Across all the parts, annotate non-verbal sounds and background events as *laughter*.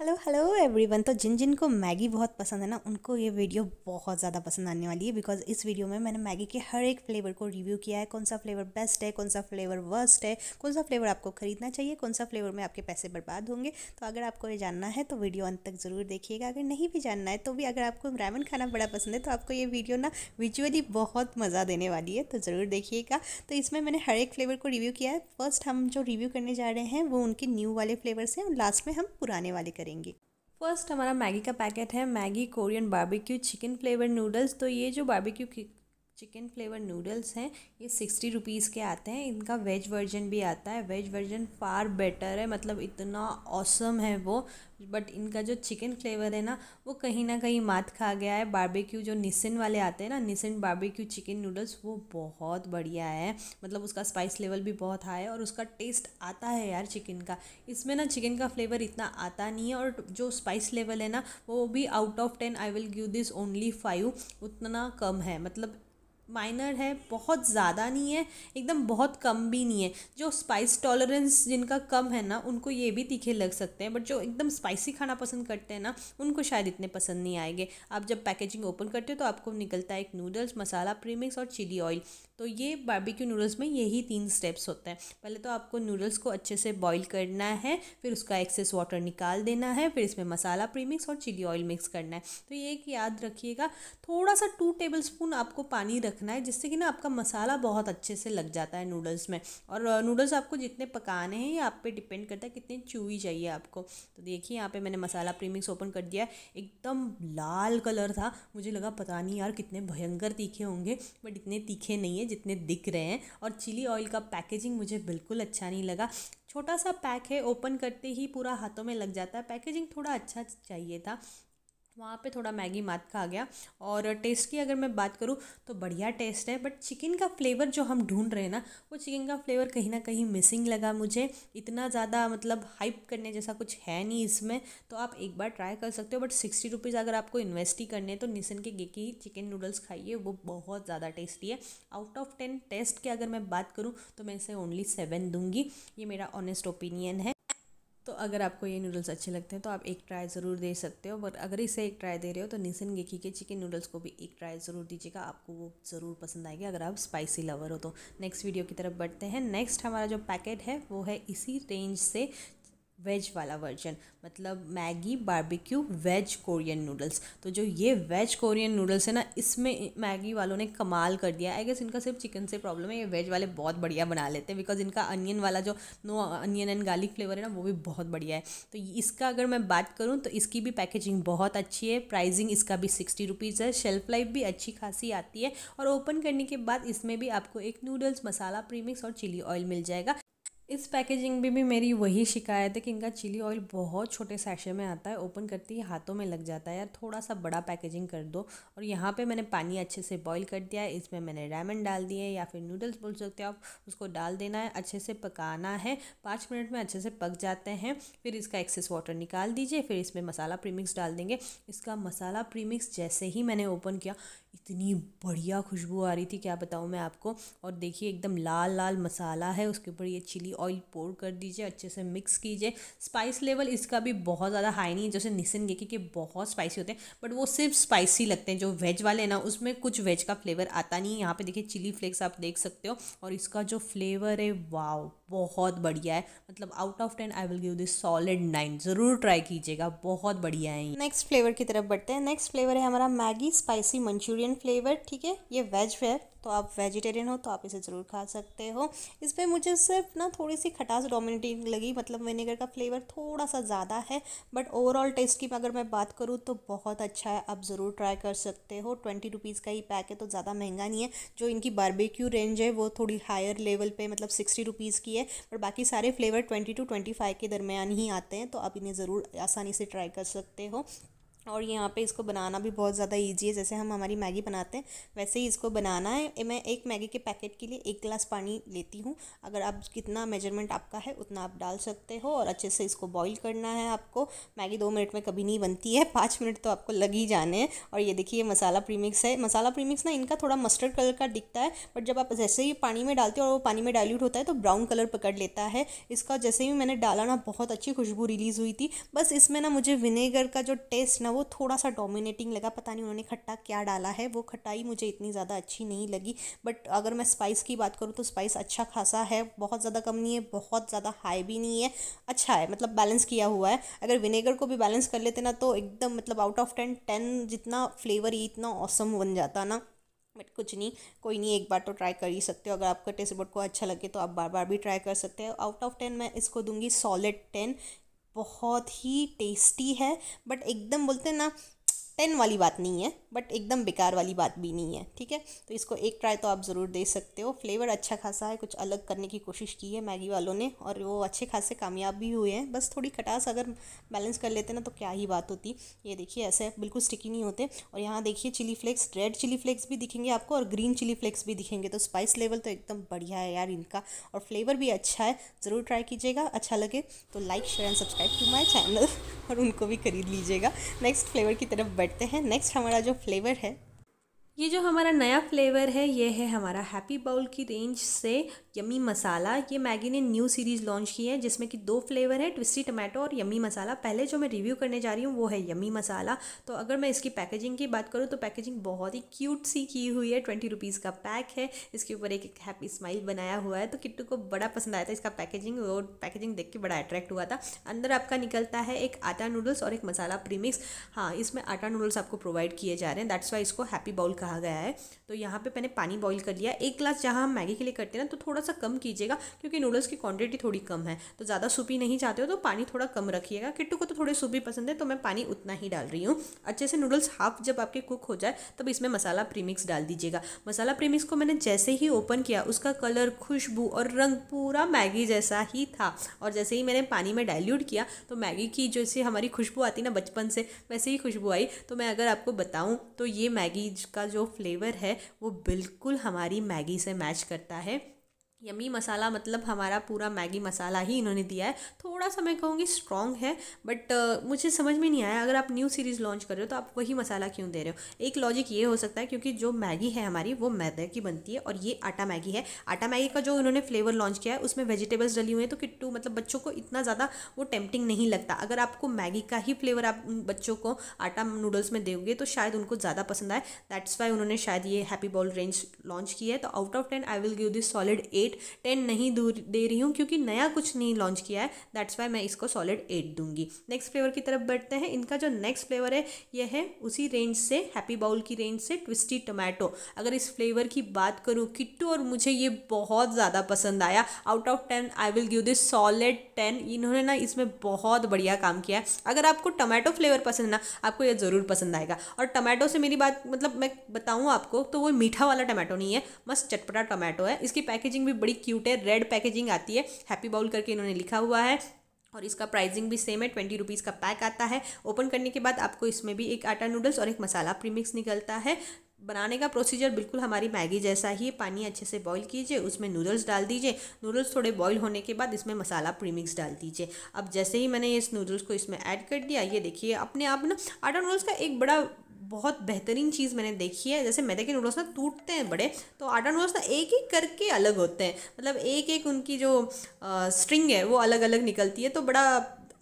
hello hello everyone तो जिन जिन को Maggi बहुत पसंद है ना उनको ये वीडियो बहुत ज़्यादा पसंद आने वाली है बिकॉज इस वीडियो में मैंने मैगी के हर एक फ्लेवर को रिव्यू किया है कौन सा फ्लेवर बेस्ट है कौन सा फ्लेवर वर्स्ट है कौन सा फ्लेवर आपको खरीदना चाहिए कौन सा फ्लेवर में आपके पैसे बर्बाद होंगे तो अगर आपको ये जानना है तो वीडियो अंत तक ज़रूर देखिएगा अगर नहीं भी जानना है तो भी अगर आपको रामन खाना बड़ा पसंद है तो आपको ये वीडियो ना विजुअली बहुत मज़ा देने वाली है तो ज़रूर देखिएगा तो इसमें मैंने हर एक फ्लेवर को रिव्यू किया है फर्स्ट हम जो रिव्यू करने जा रहे हैं वो उनके न्यू वाले फ्लेवर्स हैं और लास्ट में हम पुराने वाले करें करेंगे फर्स्ट हमारा मैगी का पैकेट है Maggi Korean barbecue chicken flavour noodles तो ये जो बारबेक्यू चिकन फ्लेवर नूडल्स हैं ये सिक्सटी रुपीज़ के आते हैं इनका वेज वर्जन भी आता है वेज वर्जन फार बेटर है मतलब इतना औसम है वो बट इनका जो चिकन फ्लेवर है ना वो कहीं ना कहीं मात खा गया है बारबेक्यू जो निसिन वाले आते हैं ना निसिन बारबेक्यू चिकन नूडल्स वो बहुत बढ़िया है मतलब उसका स्पाइस लेवल भी बहुत हाई है और उसका टेस्ट आता है यार चिकन का इसमें ना चिकन का फ्लेवर इतना आता नहीं है और जो स्पाइस लेवल है ना वो भी out of ten I will give this only five उतना कम है मतलब माइनर है बहुत ज़्यादा नहीं है एकदम बहुत कम भी नहीं है जो स्पाइस टॉलरेंस जिनका कम है ना उनको ये भी तीखे लग सकते हैं बट जो एकदम स्पाइसी खाना पसंद करते हैं ना उनको शायद इतने पसंद नहीं आएंगे आप जब पैकेजिंग ओपन करते हो तो आपको निकलता है एक नूडल्स मसाला प्रीमिक्स और चिली ऑयल तो ये बारबेक्यू नूडल्स में यही तीन स्टेप्स होते हैं पहले तो आपको नूडल्स को अच्छे से बॉईल करना है फिर उसका एक्सेस वाटर निकाल देना है फिर इसमें मसाला प्रीमिक्स और चिली ऑयल मिक्स करना है तो ये एक याद रखिएगा थोड़ा सा टू टेबल स्पून आपको पानी रखना है जिससे कि ना आपका मसाला बहुत अच्छे से लग जाता है नूडल्स में और नूडल्स आपको जितने पकाने हैं ये आप पर डिपेंड करता है कितने चूई चाहिए आपको तो देखिए यहाँ पर मैंने मसाला प्रीमिक्स ओपन कर दिया एकदम लाल कलर था मुझे लगा पता नहीं यार कितने भयंकर तीखे होंगे बट इतने तीखे नहीं है हैं जितने दिख रहे हैं और चिली ऑयल का पैकेजिंग मुझे बिल्कुल अच्छा नहीं लगा छोटा सा पैक है ओपन करते ही पूरा हाथों में लग जाता है पैकेजिंग थोड़ा अच्छा चाहिए था वहाँ पे थोड़ा मैगी मात का आ गया और टेस्ट की अगर मैं बात करूँ तो बढ़िया टेस्ट है बट चिकन का फ्लेवर जो हम ढूंढ रहे हैं ना वो चिकन का फ्लेवर कहीं ना कहीं मिसिंग लगा मुझे इतना ज़्यादा मतलब हाइप करने जैसा कुछ है नहीं इसमें तो आप एक बार ट्राई कर सकते हो बट सिक्सटी रुपीज़ अगर आपको इन्वेस्ट ही करने तो निसन के गे की चिकन नूडल्स खाइए वो बहुत ज़्यादा टेस्टी है आउट ऑफ टेन टेस्ट की अगर मैं बात करूँ तो मैं इसे ओनली सेवन दूँगी ये मेरा ऑनेस्ट ओपिनियन है तो अगर आपको ये नूडल्स अच्छे लगते हैं तो आप एक ट्राई ज़रूर दे सकते हो और अगर इसे एक ट्राई दे रहे हो तो निसन गेखी के चिकन नूडल्स को भी एक ट्राई ज़रूर दीजिएगा आपको वो ज़रूर पसंद आएगी अगर आप स्पाइसी लवर हो तो नेक्स्ट वीडियो की तरफ बढ़ते हैं नेक्स्ट हमारा जो पैकेट है वो है इसी रेंज से वेज वाला वर्जन मतलब Maggi barbecue veg Korean noodles तो जो ये वेज कोरियन नूडल्स है ना इसमें मैगी वालों ने कमाल कर दिया आई गेस इनका सिर्फ चिकन से प्रॉब्लम है ये वेज वाले बहुत बढ़िया बना लेते हैं बिकॉज इनका अनियन वाला जो no onion and garlic flavour है ना वो भी बहुत बढ़िया है तो इसका अगर मैं बात करूँ तो इसकी भी पैकेजिंग बहुत अच्छी है प्राइजिंग इसका भी सिक्सटी रुपीज़ है शेल्फ लाइफ भी अच्छी खासी आती है और ओपन करने के बाद इसमें भी आपको एक नूडल्स मसाला प्रीमिक्स और चिली ऑयल मिल जाएगा इस पैकेजिंग में भी मेरी वही शिकायत है कि इनका चिली ऑयल बहुत छोटे सैशे में आता है ओपन करते ही हाथों में लग जाता है यार थोड़ा सा बड़ा पैकेजिंग कर दो और यहाँ पे मैंने पानी अच्छे से बॉईल कर दिया है इसमें मैंने रैमन डाल दिए या फिर नूडल्स बोल सकते हो आप उसको डाल देना है अच्छे से पकाना है पाँच मिनट में अच्छे से पक जाते हैं फिर इसका एक्सेस वाटर निकाल दीजिए फिर इसमें मसाला प्रीमिक्स डाल देंगे इसका मसाला प्रीमिक्स जैसे ही मैंने ओपन किया इतनी बढ़िया खुशबू आ रही थी क्या बताऊँ मैं आपको और देखिए एकदम लाल लाल मसाला है उसके ऊपर ये चिली ऑयल पोर कर दीजिए अच्छे से मिक्स कीजिए स्पाइस लेवल इसका भी बहुत ज़्यादा हाई नहीं है जैसे निसन गेकी के बहुत स्पाइसी होते हैं बट वो सिर्फ स्पाइसी लगते हैं जो वेज वाले हैं ना उसमें कुछ वेज का फ्लेवर आता नहीं है यहाँ पे देखिए चिली फ्लेक्स आप देख सकते हो और इसका जो फ्लेवर है वाव बहुत बढ़िया है मतलब out of ten I will give this solid nine ज़रूर ट्राई कीजिएगा बहुत बढ़िया है नेक्स्ट फ्लेवर की तरफ बढ़ते हैं नेक्स्ट फ्लेवर है हमारा Maggi spicy Manchurian Korean flavour ठीक है ये वेज है तो आप वेजिटेरियन हो तो आप इसे ज़रूर खा सकते हो इस पर मुझे सिर्फ ना थोड़ी सी खटास डोमिनेटिंग लगी मतलब विनेगर का फ्लेवर थोड़ा सा ज़्यादा है बट ओवरऑल टेस्ट की अगर मैं बात करूँ तो बहुत अच्छा है आप ज़रूर ट्राई कर सकते हो ट्वेंटी रुपीज़ का ही पैक है तो ज़्यादा महंगा नहीं है जो इनकी बारबेक्यू रेंज है वो थोड़ी हायर लेवल पर मतलब सिक्सटी रुपीज़ की है और बाकी सारे flavour twenty to twenty five के दरमियान ही आते हैं तो आप इन्हें ज़रूर आसानी से ट्राई कर सकते हो और यहाँ पे इसको बनाना भी बहुत ज़्यादा इजी है जैसे हम हमारी मैगी बनाते हैं वैसे ही इसको बनाना है मैं एक मैगी के पैकेट के लिए एक गिलास पानी लेती हूँ अगर आप कितना मेजरमेंट आपका है उतना आप डाल सकते हो और अच्छे से इसको बॉईल करना है आपको मैगी दो मिनट में कभी नहीं बनती है पाँच मिनट तो आपको लग ही जाने हैं और ये देखिए मसाला प्रीमिक्स है मसाला प्रीमिक्स ना इनका थोड़ा मस्टर्ड कलर का दिखता है बट जब आप जैसे ही पानी में डालते हो और वो पानी में डायल्यूट होता है तो ब्राउन कलर पकड़ लेता है इसका जैसे ही मैंने डाला ना बहुत अच्छी खुशबू रिलीज़ हुई थी बस इसमें ना मुझे विनेगर का जो टेस्ट ना वो थोड़ा सा डोमिनेटिंग लगा पता नहीं उन्होंने खट्टा क्या डाला है वो खटाई मुझे इतनी ज़्यादा अच्छी नहीं लगी बट अगर मैं स्पाइस की बात करूँ तो स्पाइस अच्छा खासा है बहुत ज़्यादा कम नहीं है बहुत ज़्यादा हाई भी नहीं है अच्छा है मतलब बैलेंस किया हुआ है अगर विनेगर को भी बैलेंस कर लेते ना तो एकदम मतलब आउट ऑफ टेन टेन जितना फ्लेवर ही इतना औसम बन जाता ना बट कुछ नहीं कोई नहीं एक बार तो ट्राई कर ही सकते हो अगर आपका टेस्ट बोर्ड को अच्छा लगे तो आप बार बार भी ट्राई कर सकते हो आउट ऑफ टेन मैं इसको दूंगी सॉलिड टेन बहुत ही टेस्टी है बट एकदम बोलते हैं ना टेन वाली बात नहीं है बट एकदम बेकार वाली बात भी नहीं है ठीक है तो इसको एक ट्राई तो आप ज़रूर दे सकते हो फ्लेवर अच्छा खासा है कुछ अलग करने की कोशिश की है मैगी वालों ने और वो अच्छे खासे कामयाब भी हुए हैं बस थोड़ी खटास अगर बैलेंस कर लेते ना तो क्या ही बात होती ये देखिए ऐसे बिल्कुल स्टिकी नहीं होते और यहाँ देखिए chilli flakes red chilli flakes भी दिखेंगे आपको और ग्रीन चिली फ्लेक्स भी दिखेंगे तो स्पाइस लेवल तो एकदम बढ़िया है यार इनका और फ्लेवर भी अच्छा है ज़रूर ट्राई कीजिएगा अच्छा लगे तो like share and subscribe to my channel और उनको भी खरीद लीजिएगा नेक्स्ट फ्लेवर की तरफ बढ़ते हैं नेक्स्ट हमारा जो फ्लेवर है ये जो हमारा नया फ्लेवर है ये है हमारा हैप्पी बाउल की रेंज से यमी मसाला ये मैगी ने न्यू सीरीज़ लॉन्च की है जिसमें कि दो फ्लेवर है ट्विस्टी टमाटो और यमी मसाला पहले जो मैं रिव्यू करने जा रही हूँ वो है यमी मसाला तो अगर मैं इसकी पैकेजिंग की बात करूँ तो पैकेजिंग बहुत ही क्यूट सी की हुई है ट्वेंटी रुपीज़ का पैक है इसके ऊपर एक, हैप्पी स्माइल बनाया हुआ है तो किट्टू को बड़ा पसंद आया था इसका पैकेजिंग और पैकेजिंग देख के बड़ा अट्रैक्ट हुआ था अंदर आपका निकलता है एक आटा नूडल्स और एक मसाला प्रीमिक्स हाँ इसमें आटा नूडल्स आपको प्रोवाइड किए जा रहे हैं दैट्स वाई इसको हैप्पी बाउल कहा गया है तो यहाँ पे मैंने पानी बॉईल कर लिया एक ग्लास जहाँ हम मैगी के लिए करते हैं ना तो थोड़ा सा कम कीजिएगा क्योंकि नूडल्स की क्वांटिटी थोड़ी कम है तो ज़्यादा सूपी नहीं चाहते हो तो पानी थोड़ा कम रखिएगा किट्टू को तो थोड़े सूपी पसंद है तो मैं पानी उतना ही डाल रही हूँ अच्छे से नूडल्स हाफ जब आपके कुक हो जाए तब इसमें मसाला प्रीमिक्स डाल दीजिएगा मसाला प्रीमिक्स को मैंने जैसे ही ओपन किया उसका कलर खुशबू और रंग पूरा मैगी जैसा ही था और जैसे ही मैंने पानी में डायल्यूट किया तो मैगी की जैसे हमारी खुशबू आती ना बचपन से वैसे ही खुशबू आई तो मैं अगर आपको बताऊँ तो ये मैगी का जो फ्लेवर है वो बिल्कुल हमारी मैगी से मैच करता है यमी मसाला मतलब हमारा पूरा मैगी मसाला ही इन्होंने दिया है थोड़ा सा मैं कहूँगी स्ट्रॉन्ग है बट uh, मुझे समझ में नहीं आया अगर आप न्यू सीरीज़ लॉन्च कर रहे हो तो आप वही मसाला क्यों दे रहे हो एक लॉजिक ये हो सकता है क्योंकि जो मैगी है हमारी वो मैदे की बनती है और ये आटा मैगी है आटा मैगी का जो इन्होंने फ्लेवर लॉन्च किया है उसमें वेजिटेबल्स डली हुई हैं तो किट्टू मतलब बच्चों को इतना ज़्यादा वो टेम्पटिंग नहीं लगता अगर आपको मैगी का ही फ्लेवर आप बच्चों को आटा नूडल्स में दोगे तो शायद उनको ज़्यादा पसंद आए दैट्स वाई उन्होंने शायद ये हैप्पी बॉल रेंज लॉन्च की है तो out of ten I will give this solid eight eight ten नहीं दूर दे रही हूँ क्योंकि नया कुछ नहीं लॉन्च किया है दैट्स वाई मैं इसको सॉलिड एट दूंगी नेक्स्ट फ्लेवर की तरफ बढ़ते हैं इनका जो नेक्स्ट फ्लेवर है यह है उसी रेंज से हैप्पी बाउल की रेंज से ट्विस्टी टोमेटो अगर इस फ्लेवर की बात करूँ किट्टू और मुझे ये बहुत ज़्यादा पसंद आया out of ten I will give this solid ten इन्होंने ना इसमें बहुत बढ़िया काम किया है अगर आपको टमाटो फ्लेवर पसंद ना आपको यह ज़रूर पसंद आएगा और टमाटो से मेरी बात मतलब मैं बताऊँ आपको तो वो मीठा वाला टमाटो नहीं है मस्त चटपटा टमाटो है इसकी पैकेजिंग भी भी बड़ी क्यूट है रेड पैकेजिंग आती है हैप्पी बाउल करके इन्होंने लिखा हुआ है और इसका प्राइसिंग भी सेम है ट्वेंटी रुपीज़ का पैक आता है ओपन करने के बाद आपको इसमें भी एक आटा नूडल्स और एक मसाला प्रीमिक्स निकलता है बनाने का प्रोसीजर बिल्कुल हमारी मैगी जैसा ही पानी अच्छे से बॉईल कीजिए उसमें नूडल्स डाल दीजिए नूडल्स थोड़े बॉईल होने के बाद इसमें मसाला प्रीमिक्स डाल दीजिए अब जैसे ही मैंने इस नूडल्स को इसमें ऐड कर दिया ये देखिए अपने आप ना आटा नूडल्स का एक बड़ा बहुत बेहतरीन चीज़ मैंने देखी है जैसे मैदे के नूडल्स ना टूटते हैं बड़े तो आटा नूडल्स ना एक एक करके अलग होते हैं मतलब एक एक उनकी जो आ, स्ट्रिंग है वो अलग अलग निकलती है तो बड़ा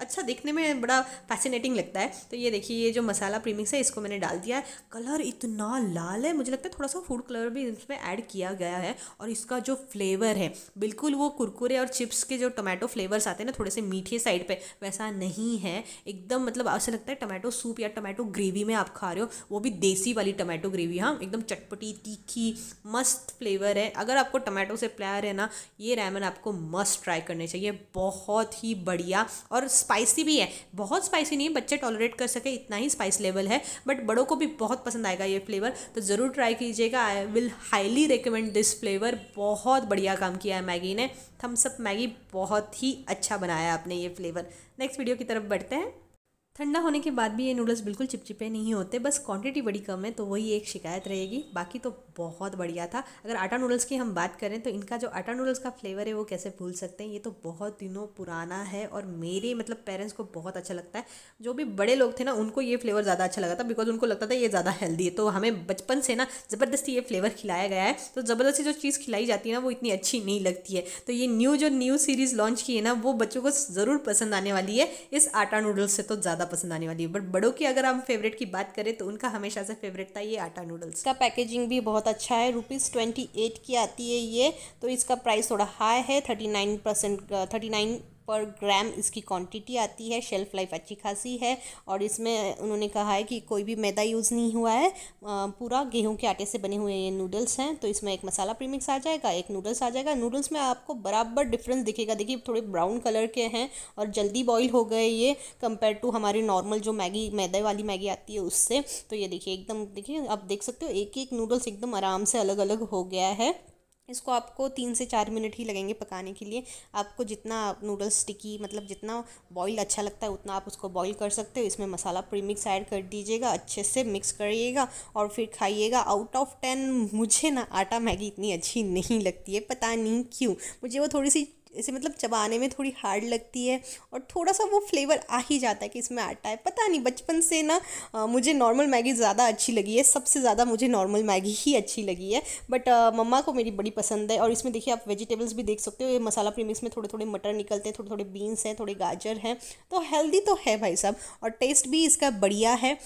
अच्छा दिखने में बड़ा फैसिनेटिंग लगता है तो ये देखिए ये जो मसाला प्रीमिक्स है इसको मैंने डाल दिया है कलर इतना लाल है मुझे लगता है थोड़ा सा फूड कलर भी इसमें ऐड किया गया है और इसका जो फ्लेवर है बिल्कुल वो कुरकुरे और चिप्स के जो टोमेटो फ्लेवर्स आते हैं ना थोड़े से मीठे साइड पर वैसा नहीं है एकदम मतलब ऐसा लगता है टमाटो सूप या टमाटो ग्रेवी में आप खा रहे हो वो भी देसी वाली टमाटो ग्रेवी हाँ एकदम चटपटी तीखी मस्त फ्लेवर है अगर आपको टमाटो से प्यार है ना ये रैमन आपको मस्ट ट्राई करने चाहिए बहुत ही बढ़िया और स्पाइसी भी है बहुत स्पाइसी नहीं है बच्चे टॉलरेट कर सके इतना ही स्पाइस लेवल है बट बड़ों को भी बहुत पसंद आएगा ये फ्लेवर तो ज़रूर ट्राई कीजिएगा I will highly recommend this flavour बहुत बढ़िया काम किया है मैगी ने थम्सअप मैगी बहुत ही अच्छा बनाया आपने ये फ्लेवर नेक्स्ट वीडियो की तरफ बढ़ते हैं ठंडा होने के बाद भी ये नूडल्स बिल्कुल चिपचिपे नहीं होते बस क्वांटिटी बड़ी कम है तो वही एक शिकायत रहेगी बाकी तो बहुत बढ़िया था अगर आटा नूडल्स की हम बात करें तो इनका जो आटा नूडल्स का फ्लेवर है वो कैसे भूल सकते हैं ये तो बहुत दिनों पुराना है और मेरे मतलब पेरेंट्स को बहुत अच्छा लगता है जो भी बड़े लोग थे ना उनको ये फ्लेवर ज़्यादा अच्छा लगा था बिकॉज उनको लगता था ये ज़्यादा हेल्दी है तो हमें बचपन से ना ज़बरदस्ती ये फ्लेवर खिलाया गया है तो ज़बरदस्ती जो चीज़ खिलाई जाती है ना वो इतनी अच्छी नहीं लगती है तो ये न्यू जो न्यू सीरीज़ लॉन्च की है ना वो बच्चों को ज़रूर पसंद आने वाली है इस आटा नूडल्स से तो ज़्यादा पसंद आने वाली है बट बड़ों की अगर हम फेवरेट की बात करें तो उनका हमेशा से फेवरेट था ये आटा नूडल्स का पैकेजिंग भी बहुत बहुत अच्छा है रुपीज़ ट्वेंटी एट की आती है ये तो इसका प्राइस थोड़ा हाई है thirty nine percent thirty nine per gram इसकी क्वांटिटी आती है शेल्फ़ लाइफ अच्छी खासी है और इसमें उन्होंने कहा है कि कोई भी मैदा यूज़ नहीं हुआ है पूरा गेहूं के आटे से बने हुए ये नूडल्स हैं तो इसमें एक मसाला प्रीमिक्स आ जाएगा एक नूडल्स आ जाएगा नूडल्स में आपको बराबर डिफरेंस दिखेगा देखिए थोड़े ब्राउन कलर के हैं और जल्दी बॉयल हो गए ये कंपेयर टू हमारी नॉर्मल जो मैगी मैदे वाली मैगी आती है उससे तो ये देखिए एकदम देखिए आप देख सकते हो एक एक नूडल्स एकदम आराम से अलग अलग हो गया है इसको आपको तीन से चार मिनट ही लगेंगे पकाने के लिए आपको जितना नूडल्स स्टिकी मतलब जितना बॉईल अच्छा लगता है उतना आप उसको बॉईल कर सकते हो इसमें मसाला प्रीमिक्स ऐड कर दीजिएगा अच्छे से मिक्स करिएगा और फिर खाइएगा आउट ऑफ टेन मुझे ना आटा मैगी इतनी अच्छी नहीं लगती है पता नहीं क्यों मुझे वो थोड़ी सी इसे मतलब चबाने में थोड़ी हार्ड लगती है और थोड़ा सा वो फ्लेवर आ ही जाता है कि इसमें आटा है पता नहीं बचपन से ना मुझे नॉर्मल मैगी ज़्यादा अच्छी लगी है सबसे ज़्यादा मुझे नॉर्मल मैगी ही अच्छी लगी है बट मम्मा को मेरी बड़ी पसंद है और इसमें देखिए आप वेजिटेबल्स भी देख सकते हो ये मसाला प्रीमिक्स में थोड़े थोड़े मटर निकलते हैं थोड़े थोड़े बीन्स हैं थोड़े गाजर हैं तो हेल्दी तो है भाई साहब और टेस्ट भी इसका बढ़िया है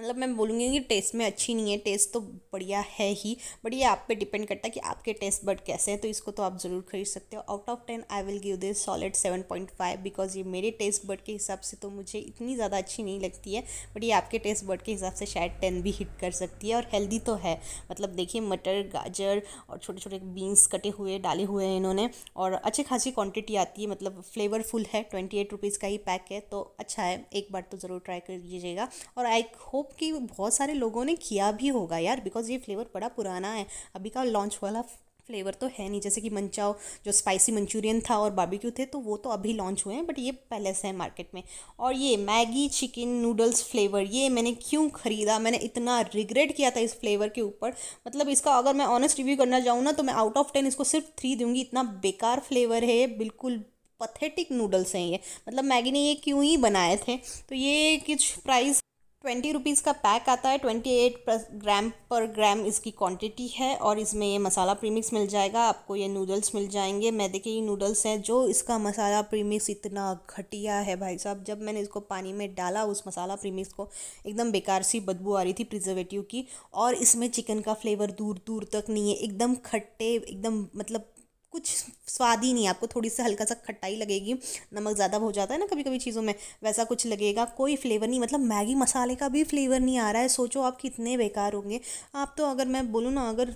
मतलब मैं बोलूँगी कि टेस्ट में अच्छी नहीं है टेस्ट तो बढ़िया है ही बट ये आप पे डिपेंड करता है कि आपके टेस्ट बट कैसे हैं तो इसको तो आप ज़रूर खरीद सकते हो out of ten I will give this solid seven point five because ये मेरे टेस्ट बट के हिसाब से तो मुझे इतनी ज़्यादा अच्छी नहीं लगती है बट ये आपके टेस्ट बट के हिसाब से शायद टेन भी हिट कर सकती है और हेल्दी तो है मतलब देखिए मटर गाजर और छोटे छोटे बीन्स कटे हुए डाले हुए हैं इन्होंने और अच्छी खासी क्वान्टिटी आती है मतलब फ्लेवरफुल है ट्वेंटी एट रुपीज़ का ही पैक है तो अच्छा है एक बार तो ज़रूर ट्राई कर लीजिएगा और आई होप होप कि बहुत सारे लोगों ने किया भी होगा यार बिकॉज ये फ्लेवर बड़ा पुराना है अभी का लॉन्च वाला फ्लेवर तो है नहीं जैसे कि मंचाओ जो स्पाइसी मंचूरियन था और बारबेक्यू थे तो वो तो अभी लॉन्च हुए हैं बट ये पहले से है मार्केट में और ये मैगी चिकन नूडल्स फ्लेवर ये मैंने क्यों ख़रीदा मैंने इतना रिग्रेट किया था इस फ्लेवर के ऊपर मतलब इसका अगर मैं ऑनेस्ट रिव्यू करना चाहूँ ना तो मैं आउट ऑफ टेन इसको सिर्फ थ्री दूंगी इतना बेकार फ्लेवर है बिल्कुल पथेटिक नूडल्स हैं ये मतलब मैगी ने ये क्यों ही बनाए थे तो ये कुछ प्राइस ट्वेंटी रुपीज़ का पैक आता है ट्वेंटी एट ग्राम पर ग्राम इसकी क्वांटिटी है और इसमें ये मसाला प्रीमिक्स मिल जाएगा आपको ये नूडल्स मिल जाएंगे मैदे के ये नूडल्स हैं जो इसका मसाला प्रीमिक्स इतना घटिया है भाई साहब जब मैंने इसको पानी में डाला उस मसाला प्रीमिक्स को एकदम बेकार सी बदबू आ रही थी प्रिजर्वेटिव की और इसमें चिकन का फ्लेवर दूर दूर तक नहीं है एकदम खट्टे एकदम मतलब कुछ स्वाद ही नहीं आपको थोड़ी सी हल्का सा खट्टाई लगेगी नमक ज़्यादा हो जाता है ना कभी कभी चीज़ों में वैसा कुछ लगेगा कोई फ्लेवर नहीं मतलब मैगी मसाले का भी फ्लेवर नहीं आ रहा है सोचो आप कितने बेकार होंगे आप तो अगर मैं बोलूँ ना अगर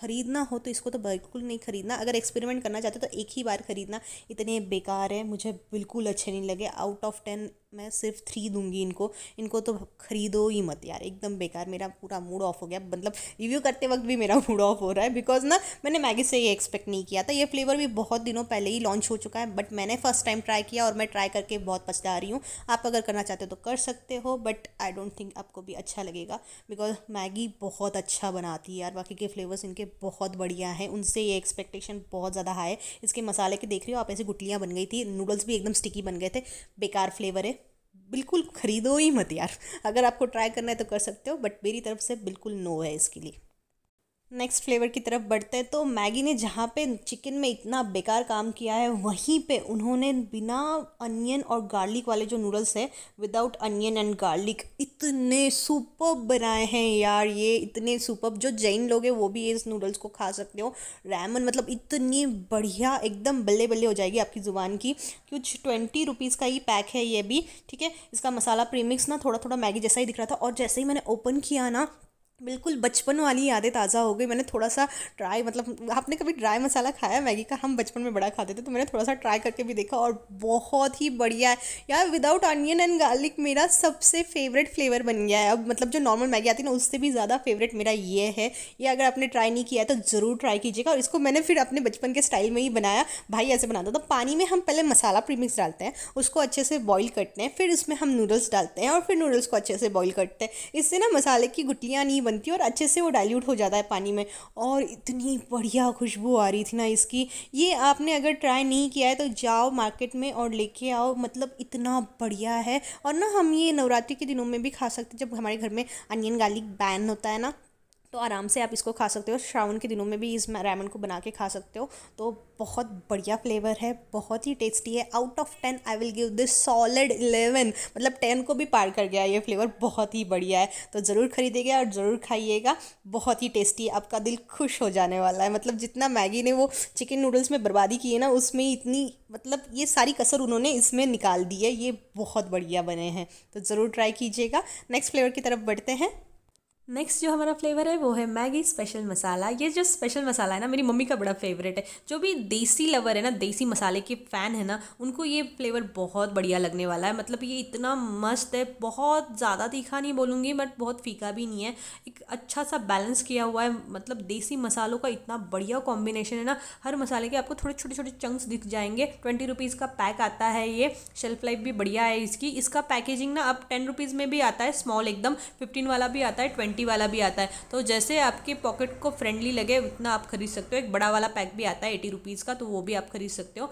खरीदना हो तो इसको तो बिल्कुल नहीं खरीदना अगर एक्सपेरिमेंट करना चाहते हो तो एक ही बार खरीदना इतने बेकार है मुझे बिल्कुल अच्छे नहीं लगे आउट ऑफ टेन मैं सिर्फ थ्री दूंगी इनको इनको तो खरीदो ही मत यार एकदम बेकार मेरा पूरा मूड ऑफ हो गया मतलब रिव्यू करते वक्त भी मेरा मूड ऑफ हो रहा है बिकॉज ना मैंने मैगी से ये एक्सपेक्ट नहीं किया था ये फ्लेवर भी बहुत दिनों पहले ही लॉन्च हो चुका है बट मैंने फर्स्ट टाइम ट्राई किया और मैं ट्राई करके बहुत पछता रही हूँ आप अगर करना चाहते हो तो कर सकते हो बट आई डोंट थिंक आपको भी अच्छा लगेगा बिकॉज मैगी बहुत अच्छा बनाती है यार बाकी के फ्लेवर्स इनके बहुत बढ़िया हैं उनसे ये एक्सपेक्टेशन बहुत ज़्यादा हाई है इसके मसाले के देख रही हो आप ऐसे गुटलियाँ बन गई थी नूडल्स भी एकदम स्टिकी बन गए थे बेकार फ्लेवर है बिल्कुल ख़रीदो ही मत यार अगर आपको ट्राई करना है तो कर सकते हो बट मेरी तरफ से बिल्कुल नो है इसके लिए नेक्स्ट फ्लेवर की तरफ बढ़ते हैं तो मैगी ने जहाँ पे चिकन में इतना बेकार काम किया है वहीं पे उन्होंने बिना अनियन और गार्लिक वाले जो नूडल्स हैं विदाउट अनियन एंड गार्लिक इतने सुपर बनाए हैं यार ये इतने सुपर जो जैन लोग हैं वो भी इस नूडल्स को खा सकते हो रैमन मतलब इतनी बढ़िया एकदम बल्ले बल्ले हो जाएगी आपकी ज़ुबान की कुछ ट्वेंटी रुपीज़ का ही पैक है ये भी ठीक है इसका मसाला प्रीमिक्स ना थोड़ा थोड़ा मैगी जैसा ही दिख रहा था और जैसे ही मैंने ओपन किया ना बिल्कुल बचपन वाली यादें ताज़ा हो गई मैंने थोड़ा सा ट्राई मतलब आपने कभी ड्राई मसाला खाया मैगी का हम बचपन में बड़ा खाते थे तो मैंने थोड़ा सा ट्राई करके भी देखा और बहुत ही बढ़िया है यार विदाउट अनियन एंड गार्लिक मेरा सबसे फेवरेट फ्लेवर बन गया है अब मतलब जो नॉर्मल मैगी आती है ना उससे भी ज़्यादा फेवरेट मेरा ये है ये अगर आपने ट्राई नहीं किया है तो ज़रूर ट्राई कीजिएगा और इसको मैंने फिर अपने बचपन के स्टाइल में ही बनाया भाई ऐसे बनाता था पानी में हम पहले मसाला प्रीमिक्स डालते हैं उसको अच्छे से बॉयल करते हैं फिर उसमें हम नूडल्स डालते हैं और फिर नूडल्स को अच्छे से बॉयल करते हैं इससे ना मसाले की गुटियाँ नहीं बनती है और अच्छे से वो डाइल्यूट हो जाता है पानी में और इतनी बढ़िया खुशबू आ रही थी ना इसकी ये आपने अगर ट्राई नहीं किया है तो जाओ मार्केट में और लेके आओ मतलब इतना बढ़िया है और ना हम ये नवरात्रि के दिनों में भी खा सकते जब हमारे घर में अनियन गार्लिक बैन होता है ना तो आराम से आप इसको खा सकते हो श्रावण के दिनों में भी इस रैमन को बना के खा सकते हो तो बहुत बढ़िया फ्लेवर है बहुत ही टेस्टी है out of ten I will give this solid eleven मतलब टेन को भी पार कर गया ये फ्लेवर बहुत ही बढ़िया है तो ज़रूर खरीदेगा और ज़रूर खाइएगा बहुत ही टेस्टी आपका दिल खुश हो जाने वाला है मतलब जितना मैगी ने वो चिकन नूडल्स में बर्बादी की है ना उसमें इतनी मतलब ये सारी कसर उन्होंने इसमें निकाल दी है ये बहुत बढ़िया बने हैं तो ज़रूर ट्राई कीजिएगा नेक्स्ट फ्लेवर की तरफ बढ़ते हैं नेक्स्ट जो हमारा फ्लेवर है वो है मैगी स्पेशल मसाला ये जो स्पेशल मसाला है ना मेरी मम्मी का बड़ा फेवरेट है जो भी देसी लवर है ना देसी मसाले के फ़ैन है ना उनको ये फ्लेवर बहुत बढ़िया लगने वाला है मतलब ये इतना मस्त है बहुत ज़्यादा तीखा नहीं बोलूँगी बट बहुत फीका भी नहीं है एक अच्छा सा बैलेंस किया हुआ है मतलब देसी मसालों का इतना बढ़िया कॉम्बिनेशन है ना हर मसाले के आपको थोड़े छोटे छोटे चंक्स दिख जाएंगे ट्वेंटी रुपीज़ का पैक आता है ये शेल्फ लाइफ भी बढ़िया है इसकी इसका पैकेजिंग ना अब टेन रुपीज़ में भी आता है स्मॉल एकदम फिफ्टीन वाला भी आता है ट्वेंटी ट्वेंटी वाला भी आता है तो जैसे आपके पॉकेट को फ्रेंडली लगे उतना आप खरीद सकते हो एक बड़ा वाला पैक भी आता है एटी रुपीज़ का तो वो भी आप खरीद सकते हो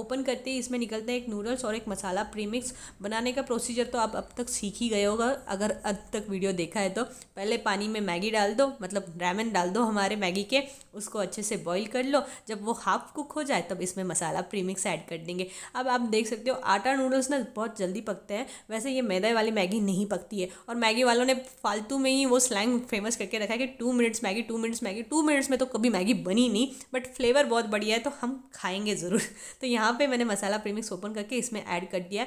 ओपन करते ही इसमें निकलते हैं एक नूडल्स और एक मसाला प्रीमिक्स बनाने का प्रोसीजर तो आप अब तक सीख ही गए होगा अगर अब तक वीडियो देखा है तो पहले पानी में मैगी डाल दो मतलब रैमन डाल दो हमारे मैगी के उसको अच्छे से बॉईल कर लो जब वो हाफ कुक हो जाए तब इसमें मसाला प्रीमिक्स ऐड कर देंगे अब आप देख सकते हो आटा नूडल्स ना बहुत जल्दी पकते हैं वैसे ये मैदा वाली मैगी नहीं पकती है और मैगी वालों ने फालतू में ही वो स्लैंग फेमस करके रखा है कि two minutes Maggi two minutes Maggi two minutes में तो कभी मैगी बनी नहीं बट फ्लेवर बहुत बढ़िया है तो हम खाएंगे ज़रूर *laughs* तो यहाँ पे मैंने मसाला प्रीमिक्स ओपन करके इसमें ऐड कर दिया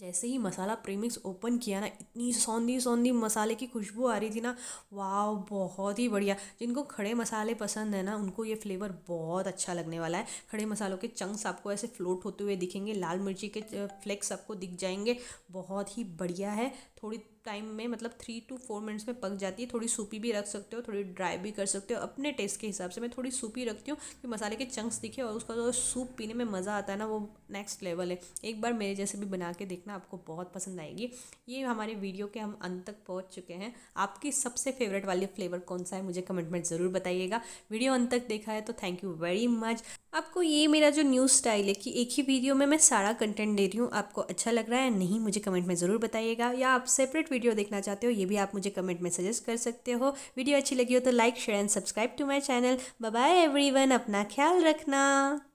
जैसे ही मसाला प्रीमिक्स ओपन किया ना इतनी सौंधी सौंधी मसाले की खुशबू आ रही थी ना वाह बहुत ही बढ़िया जिनको खड़े मसाले पसंद है ना उनको ये फ्लेवर बहुत अच्छा लगने वाला है खड़े मसालों के चंक्स आपको ऐसे फ्लोट होते हुए दिखेंगे लाल मिर्ची के फ्लेक्स आपको दिख जाएंगे बहुत ही बढ़िया है थोड़ी टाइम में मतलब थ्री टू फोर मिनट्स में पक जाती है थोड़ी सूपी भी रख सकते हो थोड़ी ड्राई भी कर सकते हो अपने टेस्ट के हिसाब से मैं थोड़ी सूपी रखती हूँ कि मसाले के चंक्स दिखे और उसका जो तो सूप पीने में मज़ा आता है ना वो नेक्स्ट लेवल है एक बार मेरे जैसे भी बना के देखना आपको बहुत पसंद आएगी ये हमारे वीडियो के हम अंत तक पहुँच चुके हैं आपकी सबसे फेवरेट वाली फ्लेवर कौन सा है मुझे कमेंट में ज़रूर बताइएगा वीडियो अंत तक देखा है तो थैंक यू वेरी मच आपको ये मेरा जो न्यूज़ स्टाइल है कि एक ही वीडियो में मैं सारा कंटेंट दे रही हूँ आपको अच्छा लग रहा है नहीं मुझे कमेंट में ज़रूर बताइएगा या आप सेपरेट वीडियो देखना चाहते हो ये भी आप मुझे कमेंट में सजेस्ट कर सकते हो वीडियो अच्छी लगी हो तो like share and subscribe to my channel bye every अपना ख्याल रखना